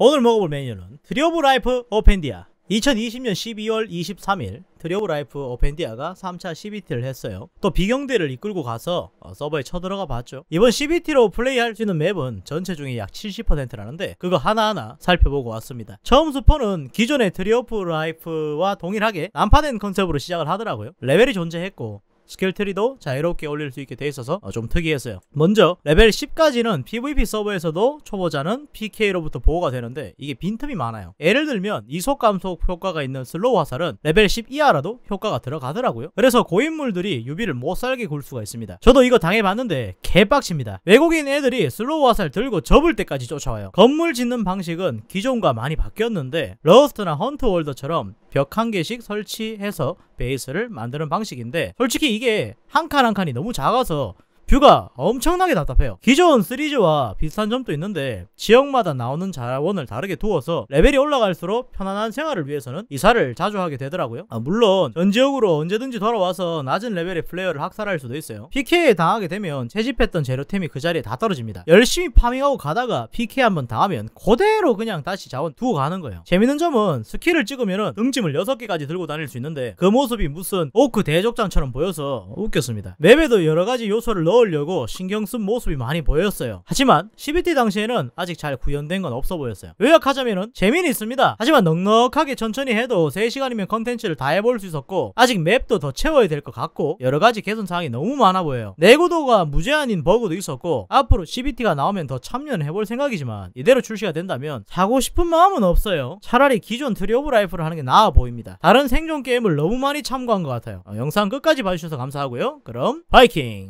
오늘 먹어볼 메뉴는 드리오브 라이프 오펜디아 2020년 12월 23일 드리오브 라이프 오펜디아가 3차 CBT를 했어요. 또 비경대를 이끌고 가서 어, 서버에 쳐들어가 봤죠. 이번 CBT로 플레이할 수 있는 맵은 전체 중에 약 70%라는데 그거 하나하나 살펴보고 왔습니다. 처음 스폰은 기존의 드리오브 라이프와 동일하게 난파된 컨셉으로 시작을 하더라고요. 레벨이 존재했고 스킬 트리도 자유롭게 올릴 수 있게 돼 있어서 어, 좀 특이했어요. 먼저 레벨 10까지는 PVP 서버에서도 초보자는 PK로부터 보호가 되는데 이게 빈틈이 많아요. 예를 들면 이속 감속 효과가 있는 슬로우 화살은 레벨 10 이하라도 효과가 들어가더라고요. 그래서 고인물들이 유비를 못살게 굴 수가 있습니다. 저도 이거 당해봤는데 개빡칩니다. 외국인 애들이 슬로우 화살 들고 접을 때까지 쫓아와요. 건물 짓는 방식은 기존과 많이 바뀌었는데 러스트나 헌트 월드처럼 벽한 개씩 설치해서 베이스를 만드는 방식인데 솔직히 이게 한 칸 한 칸이 너무 작아서 뷰가 엄청나게 답답해요 기존 시리즈와 비슷한 점도 있는데 지역마다 나오는 자원을 다르게 두어서 레벨이 올라갈수록 편안한 생활을 위해서는 이사를 자주 하게 되더라고요 아, 물론 전 지역으로 언제든지 돌아와서 낮은 레벨의 플레이어를 학살할 수도 있어요 PK에 당하게 되면 채집했던 재료템이 그 자리에 다 떨어집니다 열심히 파밍하고 가다가 PK 한번 당하면 그대로 그냥 다시 자원 두고 가는 거예요 재밌는 점은 스킬을 찍으면 등짐을 6개까지 들고 다닐 수 있는데 그 모습이 무슨 오크 대적장처럼 보여서 웃겼습니다 맵에도 여러가지 요소를 넣어 넣으려고 신경 쓴 모습이 많이 보였어요. 하지만 CBT 당시에는 아직 잘 구현된 건 없어 보였어요. 요약하자면 재미는 있습니다. 하지만 넉넉하게 천천히 해도 3시간이면 컨텐츠를 다 해볼 수 있었고 아직 맵도 더 채워야 될 것 같고 여러가지 개선사항이 너무 많아 보여요. 내구도가 무제한인 버그도 있었고 앞으로 CBT가 나오면 더 참여는 해볼 생각이지만 이대로 출시가 된다면 사고 싶은 마음은 없어요. 차라리 기존 트리 오브 라이프를 하는 게 나아 보입니다. 다른 생존 게임을 너무 많이 참고한 것 같아요. 어, 영상 끝까지 봐주셔서 감사하고요. 그럼 바이킹!